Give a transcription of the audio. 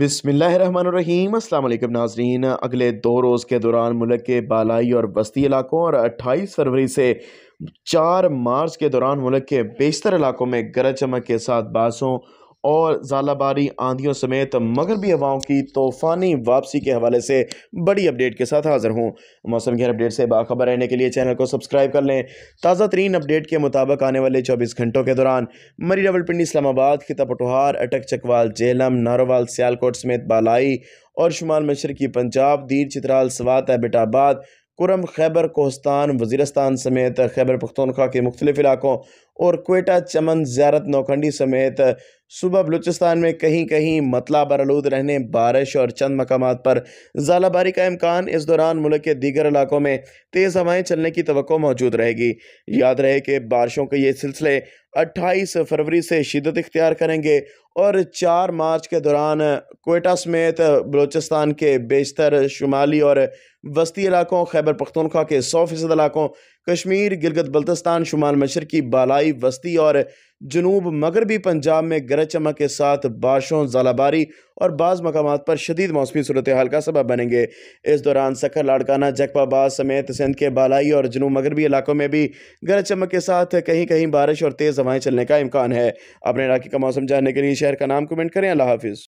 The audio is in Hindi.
बिसमीम अल्लाम नाजरीन अगले दो रोज़ के दौरान मुल्क के बालाई और बस्ती इलाकों और अट्ठाईस फरवरी से चार मार्च के दौरान मुल्क के बेशतर इलाकों में गरज चमक के साथ बासों और ज़ालाबारी आंधियों समेत मगरबी हवाओं की तूफ़ानी वापसी के हवाले से बड़ी अपडेट के साथ हाज़िर हूँ मौसम की अपडेट से बाखबर रहने के लिए चैनल को सब्सक्राइब कर लें ताज़ा तरीन अपडेट के मुताबिक आने वाले चौबीस घंटों के दौरान मरी रवलपिंडी इस्लामाबाद खिता पटोहार अटक चकवाल जेलम नारोवाल सियालकोट समेत बालाई और शुमाल मशरकी पंजाब दीर चित्राल सवात एबिटाबाद कुरम खैबर कोहस्तान वजीरस्तान समेत खैबर पख्तनख्वा के मुख्तलिफ इलाकों और कोयटा चमन ज्यारत नौखंडी समेत सुबह बलूचिस्तान में कहीं कहीं मतला बरलूद रहने बारिश और चंद मकाम पर जालाबारी का इम्कान इस दौरान मुल्क के दीगर इलाकों में तेज़ हवाएं चलने की तो मौजूद रहेगी याद रहे कि बारिशों के ये सिलसिले 28 फरवरी से शिदत इख्तियार करेंगे और 4 मार्च के दौरान कोयटा समेत बलूचिस्तान के बेशतर शुमाली और वस्ती इलाकों खैबर पख्तनख्वा के सौ फीसद इलाकों कश्मीर गिलगत बल्तिस्तान शुमाल मशरकी बालाई वस्ती और जनूब मगरबी पंजाब में गरज चमक के साथ बारिशों जलाबारी और बाज़ मकाम पर शदीद मौसमी सूरत हाल का सबब बनेंगे इस दौरान सखर लाड़काना जकपाबाद समेत सिंध के बालाई और जनूब मगरबी इलाकों में भी गरज चमक के साथ कहीं कहीं बारिश और तेज़ हवाएँ चलने का इम्कान है अपने इलाके का मौसम जानने के लिए शहर का नाम कमेंट करें अल्लाह हाफिज़